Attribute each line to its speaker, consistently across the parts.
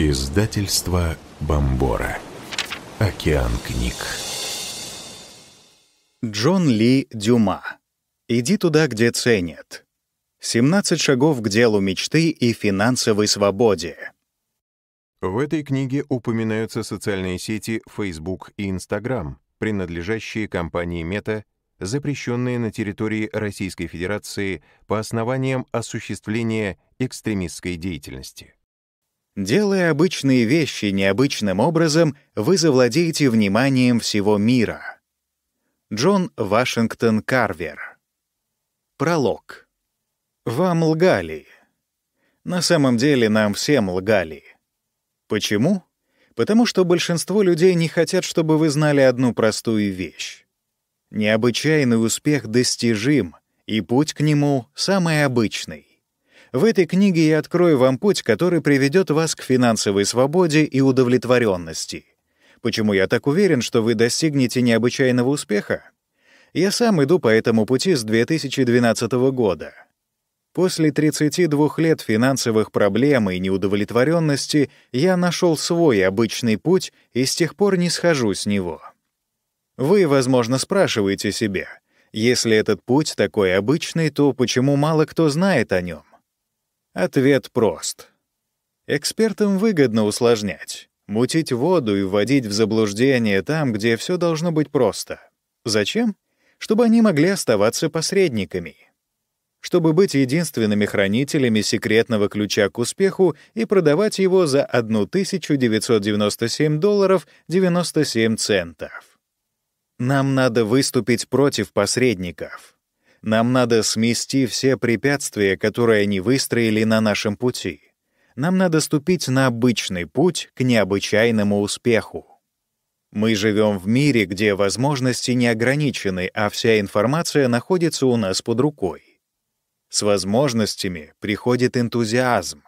Speaker 1: Издательство Бомбора. Океан книг. Джон Ли Дюма. «Иди туда, где ценят». 17 шагов к делу мечты и финансовой свободе. В этой книге упоминаются социальные сети Facebook и Instagram, принадлежащие компании Meta, запрещенные на территории Российской Федерации по основаниям осуществления экстремистской деятельности. Делая обычные вещи необычным образом, вы завладеете вниманием всего мира. Джон Вашингтон Карвер. Пролог. Вам лгали. На самом деле нам всем лгали. Почему? Потому что большинство людей не хотят, чтобы вы знали одну простую вещь. Необычайный успех достижим, и путь к нему самый обычный. В этой книге я открою вам путь, который приведет вас к финансовой свободе и удовлетворенности. Почему я так уверен, что вы достигнете необычайного успеха? Я сам иду по этому пути с 2012 года. После 32 лет финансовых проблем и неудовлетворенности я нашел свой обычный путь и с тех пор не схожу с него. Вы, возможно, спрашиваете себя, если этот путь такой обычный, то почему мало кто знает о нем? Ответ прост. Экспертам выгодно усложнять, мутить воду и вводить в заблуждение там, где все должно быть просто. Зачем? Чтобы они могли оставаться посредниками. Чтобы быть единственными хранителями секретного ключа к успеху и продавать его за 1997 долларов 97 центов. Нам надо выступить против посредников. Нам надо смести все препятствия, которые они выстроили на нашем пути. Нам надо ступить на обычный путь к необычайному успеху. Мы живем в мире, где возможности не ограничены, а вся информация находится у нас под рукой. С возможностями приходит энтузиазм,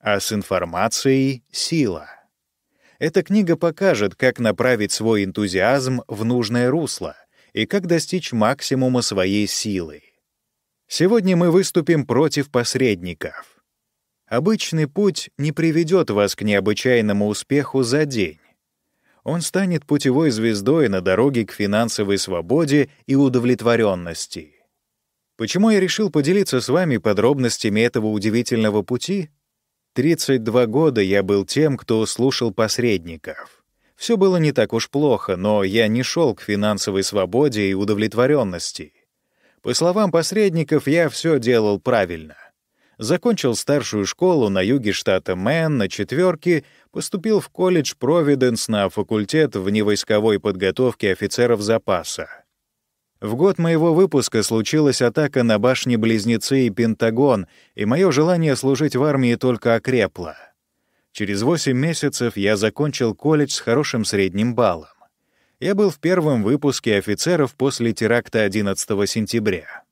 Speaker 1: а с информацией — сила. Эта книга покажет, как направить свой энтузиазм в нужное русло — и как достичь максимума своей силы. Сегодня мы выступим против посредников. Обычный путь не приведет вас к необычайному успеху за день. Он станет путевой звездой на дороге к финансовой свободе и удовлетворенности. Почему я решил поделиться с вами подробностями этого удивительного пути? 32 года я был тем, кто слушал посредников. Все было не так уж плохо, но я не шел к финансовой свободе и удовлетворенности. По словам посредников, я все делал правильно. Закончил старшую школу на юге штата Мэн на четверке, поступил в колледж Провиденс на факультет вневойсковой подготовки офицеров запаса. В год моего выпуска случилась атака на башни-близнецы и Пентагон, и мое желание служить в армии только окрепло. Через 8 месяцев я закончил колледж с хорошим средним баллом. Я был в первом выпуске офицеров после теракта 11 сентября.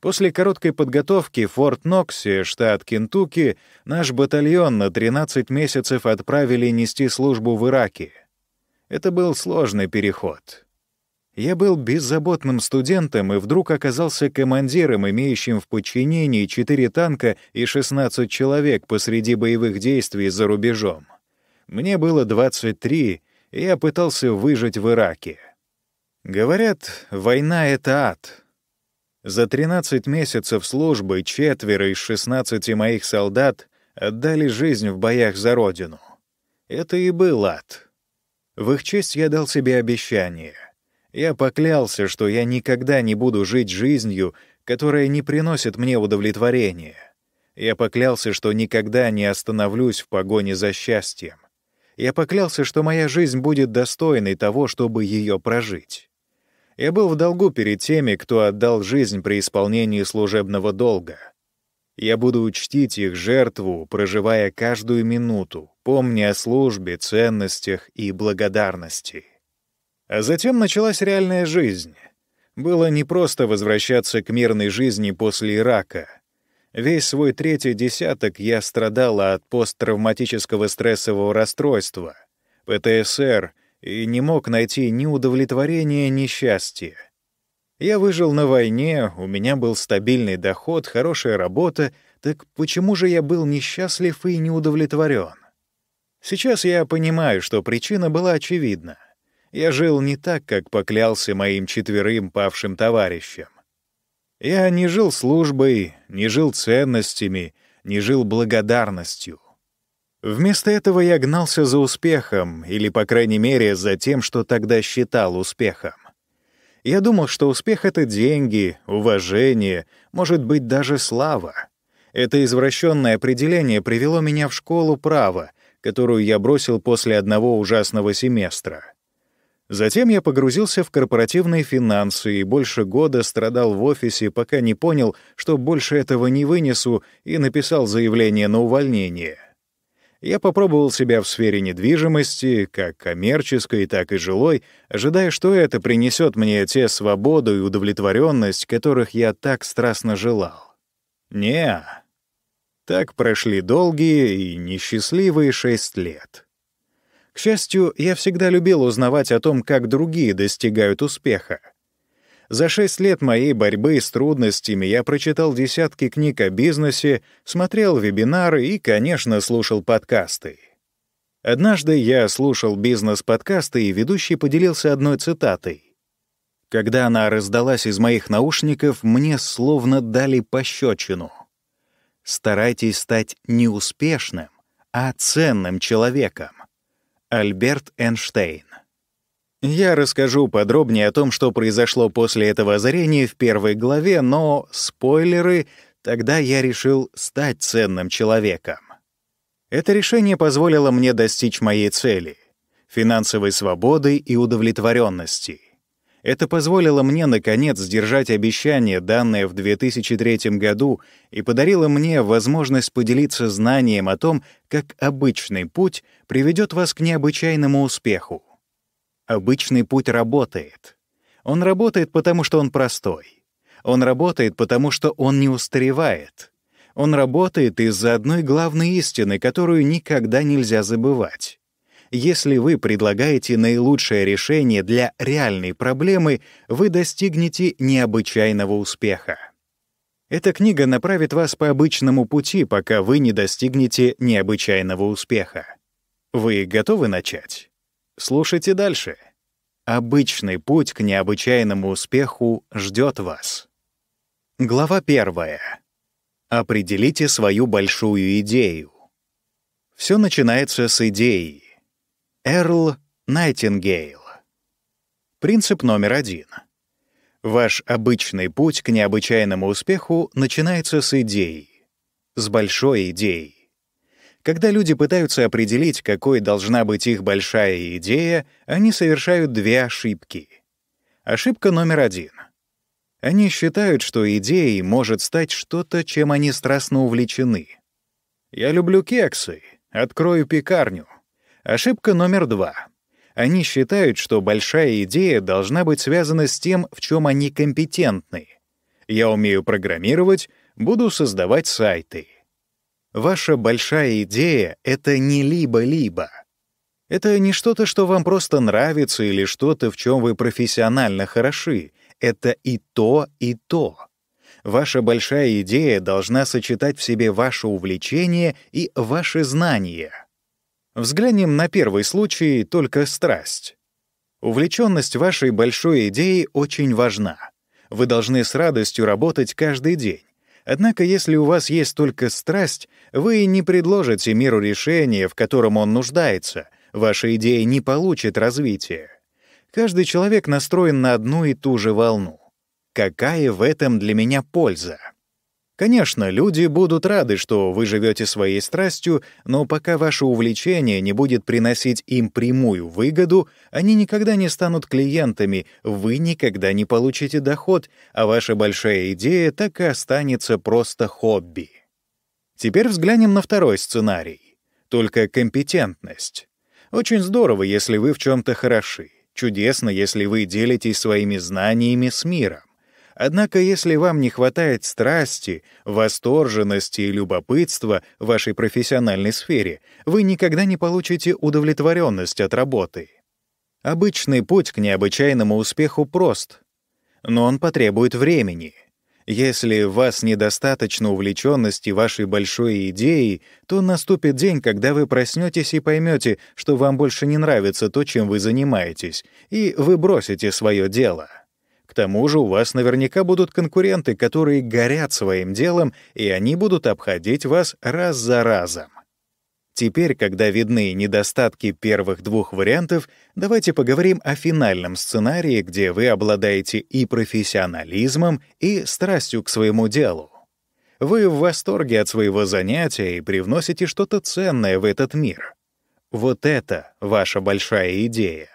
Speaker 1: После короткой подготовки в Форт Ноксе, штат Кентукки, наш батальон на 13 месяцев отправили нести службу в Ираке. Это был сложный переход. Я был беззаботным студентом и вдруг оказался командиром, имеющим в подчинении 4 танка и 16 человек посреди боевых действий за рубежом. Мне было 23, и я пытался выжить в Ираке. Говорят, война — это ад. За 13 месяцев службы четверо из 16 моих солдат отдали жизнь в боях за Родину. Это и был ад. В их честь я дал себе обещание — я поклялся, что я никогда не буду жить жизнью, которая не приносит мне удовлетворения. Я поклялся, что никогда не остановлюсь в погоне за счастьем. Я поклялся, что моя жизнь будет достойной того, чтобы ее прожить. Я был в долгу перед теми, кто отдал жизнь при исполнении служебного долга. Я буду учтить их жертву, проживая каждую минуту, помня о службе, ценностях и благодарности. А затем началась реальная жизнь. Было непросто возвращаться к мирной жизни после Ирака. Весь свой третий десяток я страдала от посттравматического стрессового расстройства, ПТСР, и не мог найти ни удовлетворения, ни счастья. Я выжил на войне, у меня был стабильный доход, хорошая работа, так почему же я был несчастлив и неудовлетворен? Сейчас я понимаю, что причина была очевидна — я жил не так, как поклялся моим четверым павшим товарищам. Я не жил службой, не жил ценностями, не жил благодарностью. Вместо этого я гнался за успехом, или, по крайней мере, за тем, что тогда считал успехом. Я думал, что успех — это деньги, уважение, может быть, даже слава. Это извращенное определение привело меня в школу права, которую я бросил после одного ужасного семестра. Затем я погрузился в корпоративные финансы и больше года страдал в офисе, пока не понял, что больше этого не вынесу, и написал заявление на увольнение. Я попробовал себя в сфере недвижимости, как коммерческой, так и жилой, ожидая, что это принесет мне те свободу и удовлетворенность, которых я так страстно желал. не Так прошли долгие и несчастливые шесть лет. К счастью, я всегда любил узнавать о том, как другие достигают успеха. За шесть лет моей борьбы с трудностями я прочитал десятки книг о бизнесе, смотрел вебинары и, конечно, слушал подкасты. Однажды я слушал бизнес-подкасты, и ведущий поделился одной цитатой. Когда она раздалась из моих наушников, мне словно дали пощечину. «Старайтесь стать не успешным, а ценным человеком. Альберт Эйнштейн. Я расскажу подробнее о том, что произошло после этого озарения в первой главе, но спойлеры — тогда я решил стать ценным человеком. Это решение позволило мне достичь моей цели — финансовой свободы и удовлетворенности — это позволило мне, наконец, сдержать обещание, данное в 2003 году, и подарило мне возможность поделиться знанием о том, как обычный путь приведет вас к необычайному успеху. Обычный путь работает. Он работает, потому что он простой. Он работает, потому что он не устаревает. Он работает из-за одной главной истины, которую никогда нельзя забывать. Если вы предлагаете наилучшее решение для реальной проблемы, вы достигнете необычайного успеха. Эта книга направит вас по обычному пути, пока вы не достигнете необычайного успеха. Вы готовы начать? Слушайте дальше. Обычный путь к необычайному успеху ждет вас. Глава первая. Определите свою большую идею. Все начинается с идеи. Эрл Найтингейл. Принцип номер один. Ваш обычный путь к необычайному успеху начинается с идеи. С большой идеи. Когда люди пытаются определить, какой должна быть их большая идея, они совершают две ошибки. Ошибка номер один. Они считают, что идеей может стать что-то, чем они страстно увлечены. «Я люблю кексы. Открою пекарню. Ошибка номер два. Они считают, что большая идея должна быть связана с тем, в чем они компетентны. Я умею программировать, буду создавать сайты. Ваша большая идея — это не либо-либо. Это не что-то, что вам просто нравится или что-то, в чем вы профессионально хороши. Это и то, и то. Ваша большая идея должна сочетать в себе ваше увлечение и ваши знания — Взглянем на первый случай только страсть. Увлеченность вашей большой идеей очень важна. Вы должны с радостью работать каждый день. Однако, если у вас есть только страсть, вы не предложите миру решение, в котором он нуждается, ваша идея не получит развития. Каждый человек настроен на одну и ту же волну. Какая в этом для меня польза? Конечно, люди будут рады, что вы живете своей страстью, но пока ваше увлечение не будет приносить им прямую выгоду, они никогда не станут клиентами, вы никогда не получите доход, а ваша большая идея так и останется просто хобби. Теперь взглянем на второй сценарий. Только компетентность. Очень здорово, если вы в чем то хороши. Чудесно, если вы делитесь своими знаниями с миром. Однако, если вам не хватает страсти, восторженности и любопытства в вашей профессиональной сфере, вы никогда не получите удовлетворенность от работы. Обычный путь к необычайному успеху прост, но он потребует времени. Если у вас недостаточно увлеченности вашей большой идеей, то наступит день, когда вы проснетесь и поймете, что вам больше не нравится то, чем вы занимаетесь, и вы бросите свое дело. К тому же у вас наверняка будут конкуренты, которые горят своим делом, и они будут обходить вас раз за разом. Теперь, когда видны недостатки первых двух вариантов, давайте поговорим о финальном сценарии, где вы обладаете и профессионализмом, и страстью к своему делу. Вы в восторге от своего занятия и привносите что-то ценное в этот мир. Вот это ваша большая идея.